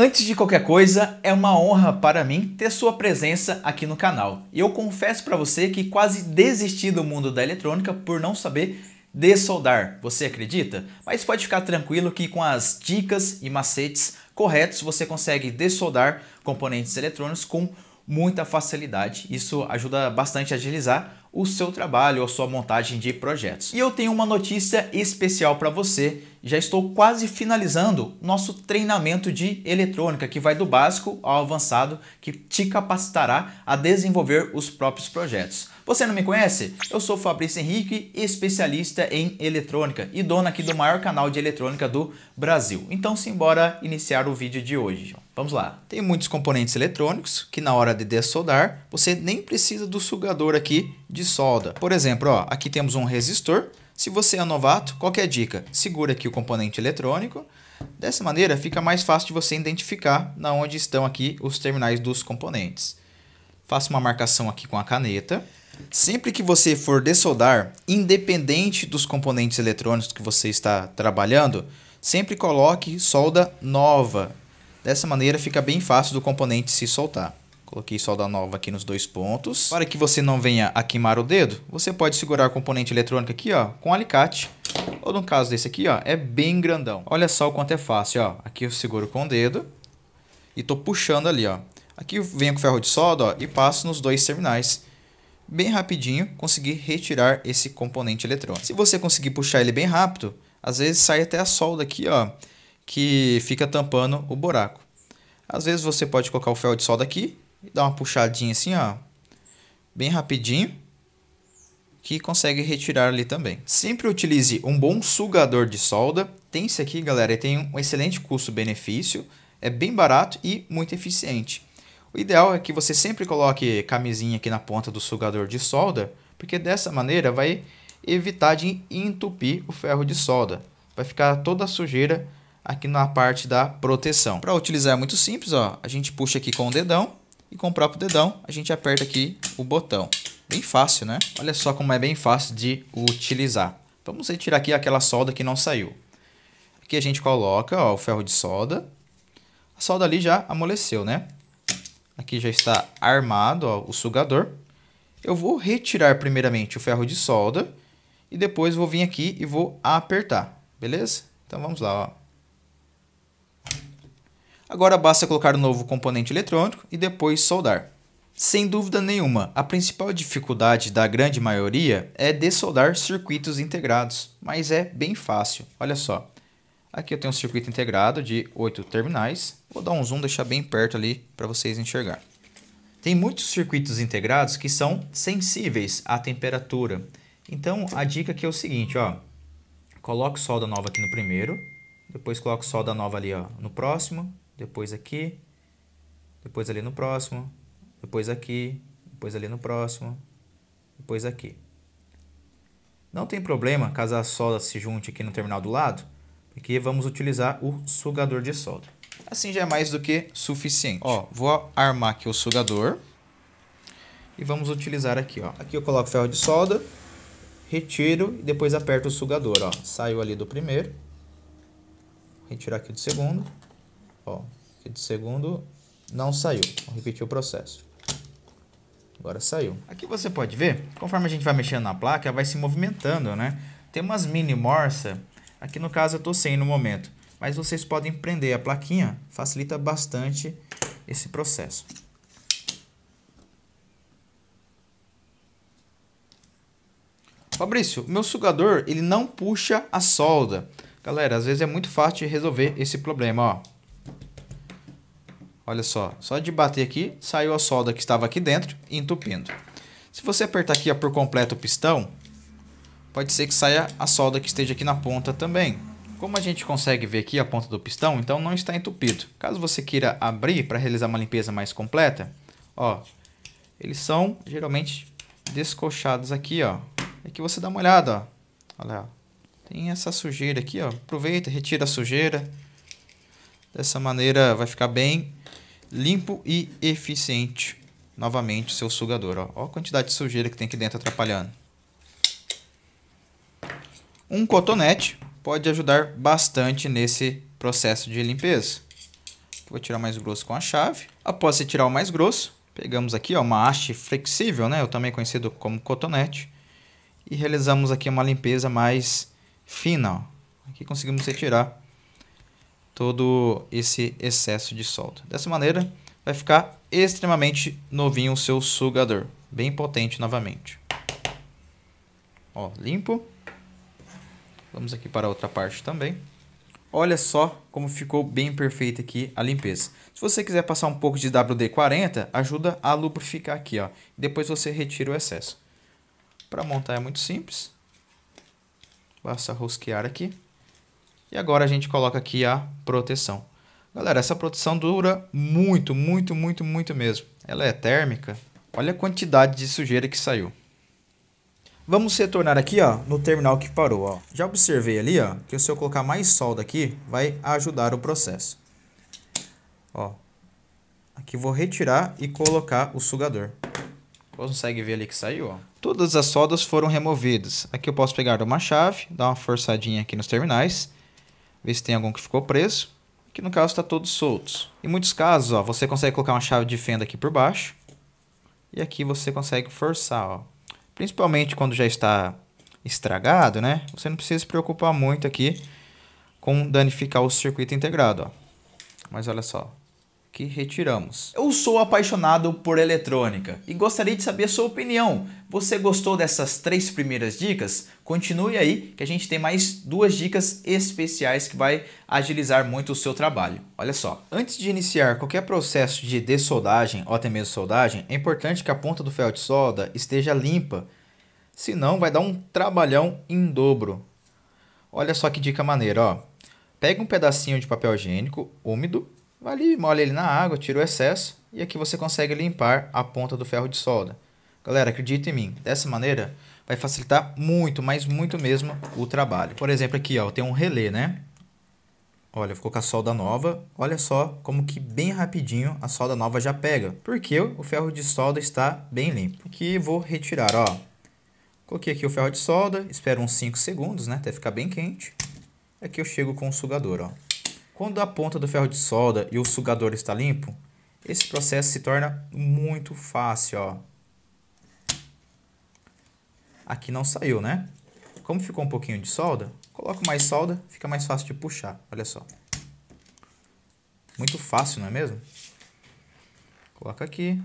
Antes de qualquer coisa, é uma honra para mim ter sua presença aqui no canal. E eu confesso para você que quase desisti do mundo da eletrônica por não saber desoldar. Você acredita? Mas pode ficar tranquilo que com as dicas e macetes corretos você consegue desoldar componentes eletrônicos com muita facilidade. Isso ajuda bastante a agilizar o seu trabalho, a sua montagem de projetos. E eu tenho uma notícia especial para você. Já estou quase finalizando nosso treinamento de eletrônica, que vai do básico ao avançado, que te capacitará a desenvolver os próprios projetos. Você não me conhece? Eu sou Fabrício Henrique, especialista em eletrônica e dono aqui do maior canal de eletrônica do Brasil. Então simbora iniciar o vídeo de hoje. Vamos lá. Tem muitos componentes eletrônicos que na hora de dessoldar, você nem precisa do sugador aqui de solda. Por exemplo, ó, aqui temos um resistor. Se você é novato, qual é a dica? Segura aqui o componente eletrônico. Dessa maneira, fica mais fácil de você identificar na onde estão aqui os terminais dos componentes. Faça uma marcação aqui com a caneta. Sempre que você for dessoldar, independente dos componentes eletrônicos que você está trabalhando, sempre coloque solda nova Dessa maneira fica bem fácil do componente se soltar. Coloquei solda nova aqui nos dois pontos. Para que você não venha a queimar o dedo, você pode segurar o componente eletrônico aqui ó, com um alicate. Ou no caso desse aqui, ó, é bem grandão. Olha só o quanto é fácil. Ó. Aqui eu seguro com o dedo e estou puxando ali. Ó. Aqui eu venho com ferro de solda ó, e passo nos dois terminais bem rapidinho conseguir retirar esse componente eletrônico. Se você conseguir puxar ele bem rápido, às vezes sai até a solda aqui, ó, que fica tampando o buraco. Às vezes você pode colocar o fel de solda aqui e dar uma puxadinha assim, ó, bem rapidinho, que consegue retirar ali também. Sempre utilize um bom sugador de solda. Tem esse aqui, galera, e tem um excelente custo-benefício, é bem barato e muito eficiente. O ideal é que você sempre coloque camisinha aqui na ponta do sugador de solda, porque dessa maneira vai evitar de entupir o ferro de solda. Vai ficar toda a sujeira aqui na parte da proteção. Para utilizar é muito simples, ó, a gente puxa aqui com o dedão e com o próprio dedão a gente aperta aqui o botão. Bem fácil, né? Olha só como é bem fácil de utilizar. Então, vamos retirar aqui aquela solda que não saiu. Aqui a gente coloca ó, o ferro de solda. A solda ali já amoleceu, né? Aqui já está armado ó, o sugador. Eu vou retirar primeiramente o ferro de solda e depois vou vir aqui e vou apertar, beleza? Então vamos lá, ó. Agora basta colocar o um novo componente eletrônico e depois soldar. Sem dúvida nenhuma, a principal dificuldade da grande maioria é desoldar circuitos integrados, mas é bem fácil. Olha só, aqui eu tenho um circuito integrado de 8 terminais, vou dar um zoom, deixar bem perto ali para vocês enxergar. Tem muitos circuitos integrados que são sensíveis à temperatura, então a dica aqui é o seguinte, ó, coloco solda nova aqui no primeiro, depois coloco solda nova ali ó, no próximo, depois aqui, depois ali no próximo, depois aqui, depois ali no próximo, depois aqui. Não tem problema caso a solda se junte aqui no terminal do lado, porque vamos utilizar o sugador de solda. Assim já é mais do que suficiente. Ó, vou armar aqui o sugador e vamos utilizar aqui, ó. Aqui eu coloco ferro de solda, retiro e depois aperto o sugador, ó. Saiu ali do primeiro. Retirar aqui do segundo. Ó, aqui do segundo não saiu. Vou repetir o processo. Agora saiu. Aqui você pode ver, conforme a gente vai mexendo na placa, vai se movimentando, né? Tem umas mini morsa. Aqui no caso eu estou sem no momento. Mas vocês podem prender a plaquinha, facilita bastante esse processo. Fabrício, meu sugador ele não puxa a solda. Galera, às vezes é muito fácil resolver esse problema, ó. Olha só, só de bater aqui, saiu a solda que estava aqui dentro, entupindo. Se você apertar aqui ó, por completo o pistão, pode ser que saia a solda que esteja aqui na ponta também. Como a gente consegue ver aqui a ponta do pistão, então não está entupido. Caso você queira abrir para realizar uma limpeza mais completa, ó, eles são geralmente descochados aqui, ó. É que você dá uma olhada, ó. Olha, ó. tem essa sujeira aqui, ó. Aproveita, retira a sujeira. Dessa maneira vai ficar bem limpo e eficiente. Novamente, seu sugador. Ó. ó a quantidade de sujeira que tem aqui dentro atrapalhando. Um cotonete pode ajudar bastante nesse processo de limpeza. Vou tirar mais grosso com a chave. Após você tirar o mais grosso, pegamos aqui ó, uma haste flexível, né? Eu também conhecido como cotonete. E realizamos aqui uma limpeza mais fina. Ó. Aqui conseguimos retirar todo esse excesso de solda. Dessa maneira, vai ficar extremamente novinho o seu sugador, bem potente novamente. Ó, limpo. Vamos aqui para a outra parte também. Olha só como ficou bem perfeita aqui a limpeza. Se você quiser passar um pouco de WD-40, ajuda a lubrificar aqui, ó. Depois você retira o excesso. Para montar é muito simples. Basta rosquear aqui. E agora a gente coloca aqui a proteção. Galera, essa proteção dura muito, muito, muito, muito mesmo. Ela é térmica. Olha a quantidade de sujeira que saiu. Vamos retornar aqui ó, no terminal que parou. Ó. Já observei ali ó, que se eu colocar mais solda aqui, vai ajudar o processo. Ó, aqui vou retirar e colocar o sugador. Consegue ver ali que saiu? Ó. Todas as soldas foram removidas. Aqui eu posso pegar uma chave, dar uma forçadinha aqui nos terminais ver se tem algum que ficou preso, que no caso está todos soltos. Em muitos casos, ó, você consegue colocar uma chave de fenda aqui por baixo, e aqui você consegue forçar, ó. Principalmente quando já está estragado, né? Você não precisa se preocupar muito aqui com danificar o circuito integrado, ó. Mas olha só, que retiramos. Eu sou apaixonado por eletrônica e gostaria de saber a sua opinião. Você gostou dessas três primeiras dicas? Continue aí que a gente tem mais duas dicas especiais que vai agilizar muito o seu trabalho. Olha só, antes de iniciar qualquer processo de dessoldagem ou até mesmo soldagem, é importante que a ponta do ferro de solda esteja limpa, senão vai dar um trabalhão em dobro. Olha só que dica maneira, ó. Pega um pedacinho de papel higiênico úmido Vai ali, molha ele na água, tira o excesso e aqui você consegue limpar a ponta do ferro de solda. Galera, acredita em mim, dessa maneira vai facilitar muito, mas muito mesmo o trabalho. Por exemplo, aqui ó, tem um relé, né? Olha, ficou com a solda nova. Olha só como que bem rapidinho a solda nova já pega. Porque o ferro de solda está bem limpo. Aqui vou retirar, ó. Coloquei aqui o ferro de solda, espero uns 5 segundos, né? Até ficar bem quente. Aqui eu chego com o sugador, ó. Quando a ponta do ferro de solda e o sugador está limpo, esse processo se torna muito fácil. Ó. Aqui não saiu, né? Como ficou um pouquinho de solda, coloco mais solda, fica mais fácil de puxar. Olha só. Muito fácil, não é mesmo? Coloca aqui.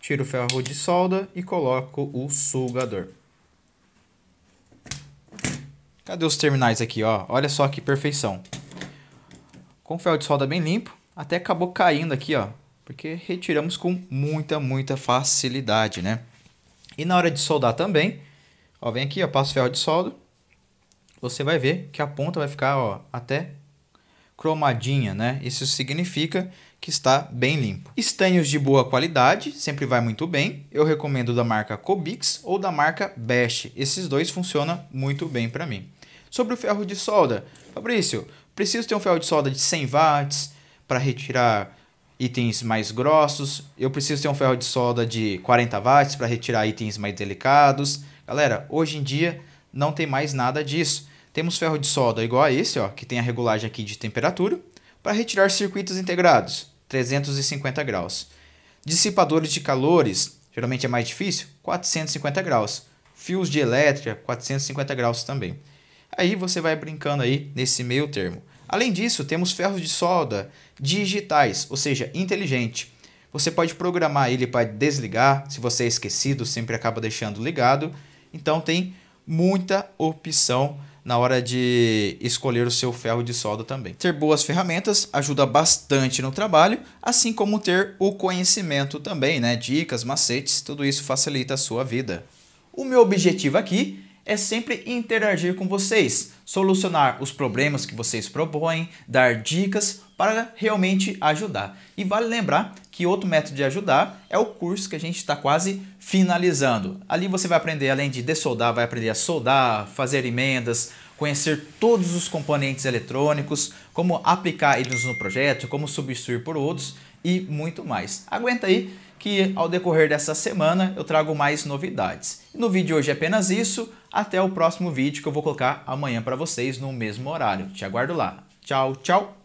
Tiro o ferro de solda e coloco o sugador. Cadê os terminais aqui, ó? Olha só que perfeição. Com o ferro de solda bem limpo, até acabou caindo aqui, ó. Porque retiramos com muita, muita facilidade, né? E na hora de soldar também, ó, vem aqui, ó, passo ferro de solda. Você vai ver que a ponta vai ficar, ó, até cromadinha, né? Isso significa que está bem limpo. Estanhos de boa qualidade, sempre vai muito bem. Eu recomendo da marca Cobix ou da marca Best. Esses dois funcionam muito bem para mim. Sobre o ferro de solda. Fabrício, preciso ter um ferro de solda de 100 watts para retirar itens mais grossos. Eu preciso ter um ferro de solda de 40 watts para retirar itens mais delicados. Galera, hoje em dia não tem mais nada disso. Temos ferro de solda igual a esse, ó, que tem a regulagem aqui de temperatura, para retirar circuitos integrados, 350 graus. Dissipadores de calores, geralmente é mais difícil, 450 graus. Fios de elétrica, 450 graus também. Aí você vai brincando aí nesse meio termo. Além disso, temos ferros de solda digitais, ou seja, inteligente. Você pode programar ele para desligar, se você é esquecido, sempre acaba deixando ligado. Então tem muita opção na hora de escolher o seu ferro de solda também. Ter boas ferramentas ajuda bastante no trabalho, assim como ter o conhecimento também, né? Dicas, macetes, tudo isso facilita a sua vida. O meu objetivo aqui é sempre interagir com vocês, solucionar os problemas que vocês propõem, dar dicas para realmente ajudar. E vale lembrar que outro método de ajudar é o curso que a gente está quase finalizando. Ali você vai aprender, além de dessoldar, vai aprender a soldar, fazer emendas, conhecer todos os componentes eletrônicos, como aplicar eles no projeto, como substituir por outros e muito mais. Aguenta aí que ao decorrer dessa semana eu trago mais novidades. No vídeo de hoje é apenas isso, até o próximo vídeo que eu vou colocar amanhã para vocês no mesmo horário. Te aguardo lá. Tchau, tchau!